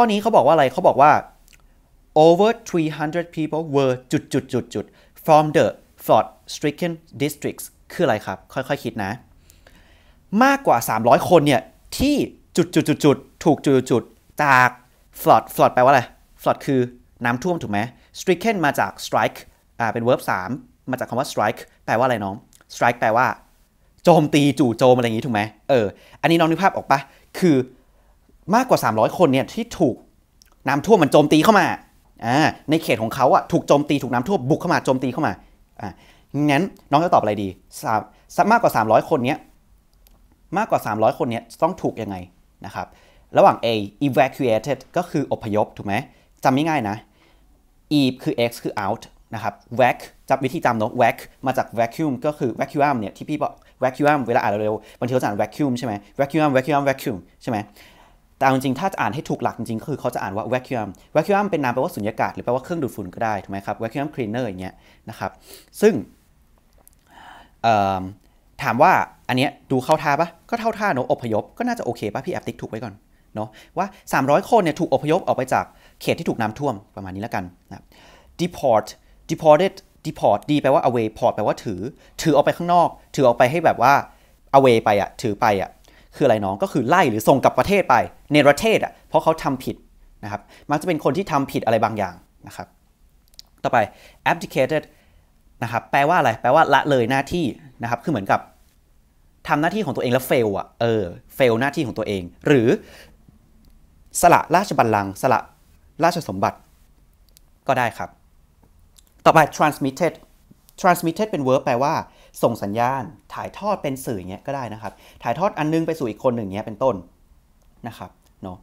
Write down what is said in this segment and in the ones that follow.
ข้อนี้เขาบอกว่าอะไรเขาบอกว่า over 300 people were จุดจุดจุดจุด from the flood stricken districts คืออะไรครับ ค่อยๆคิดนะ มากกว่า 300 คนเนี่ยที่จุดจุดจุดจุดถูกจุดจุดจาก flood flood แปลว่าอะไร flood คือน้ำท่วมถูกไหม stricken มาจาก strike อ่า เป็น verb 3มาจากคำว่า strike แปลว่าอะไรน้อง strike แปลว่า โจมตีจู่โจมอะไรอย่างนี้ถูกไหมเออ อันนี้น้องนึกภาพออกปะคือมากกว่า 300 คนเนี่ยที่ถูกน้ำาท่วมมันโจมตีเข้ามาอ่าในเขตของเขาอ่ะถูกโจมตี ถูกน้ำาท่วมบุกเข้ามาโจมตีเข้ามาอ่างั้นน้องจะตอบอะไรดีสามมากกว่า 300 คนเนี้ยมากกว่า300คนเนี้ยต้องถูกยังไงนะครับระหว่าง A evacuated ก็คืออพยพถูกไหมจำง่ายๆนะ E คือ X คือ out นะครับ vac จำวิธีจำเนาะ vac มาจาก vacuum ก็คือ vacuum เนี่ยที่พี่บอก vacuum เวลาอ่านเร็วบางทีเขาจะอ่าน vacuum ใช่ไหม vacuum vacuum vacuum ใช่ไหมแต่เอาจริงถ้าจะอ่านให้ถูกหลักจริงๆ คือเขาจะอ่านว่า vacuum vacuum เป็นนามแปลว่าสุญญากาศหรือแปลว่าเครื่องดูดฝุ่นก็ได้ถูกไหมครับ vacuum cleaner อย่างเงี้ยนะครับ ซึ่งถามว่าอันเนี้ยดูเข้าท่าปะก็เท่าท่าเนาะอพยพก็น่าจะโอเคปะพี่แอปติ๊กถูกไว้ก่อนเนาะว่า 300 คนเนี่ยถูกอพยพออกไปจากเขตที่ถูกน้ำท่วมประมาณนี้แล้วกันนะ deport deported deport ดีแปลว่า away port แปลว่าถือถือออกไปข้างนอก ถือออกไปให้แบบว่า away ไปอะถือไปอะคืออะไรน้องก็คือไล่หรือส่งกลับประเทศไปในประเทศอ่ะเพราะเขาทำผิดนะครับมักจะเป็นคนที่ทำผิดอะไรบางอย่างนะครับต่อไป abdicated นะครับแปลว่าอะไร แปลว่าละเลยหน้าที่นะครับคือเหมือนกับ ทำหน้าที่ของตัวเองแล้วเฟลอ่ะเออเฟลหน้าที่ของตัวเอง หรือสละราชบัลลังก์สละราชสมบัติ ก็ได้ครับ ต่อไป transmitted transmitted เป็น verb แปลว่า ส่งสัญญาณถ่ายทอดเป็นสื่อเงี้ยก็ได้นะครับ ถ่ายทอดอันนึงไปสู่อีกคนหนึ่งเงี้ยเป็นต้นนะครับเนาะ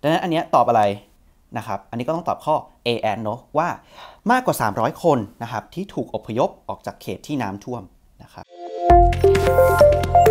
ดังนั้นอันเนี้ยตอบอะไรนะครับ อันนี้ก็ต้องตอบข้อ A and เนาะว่ามากกว่า 300 คนนะครับ ที่ถูกอพยพออกจากเขตที่น้ำท่วมนะครับ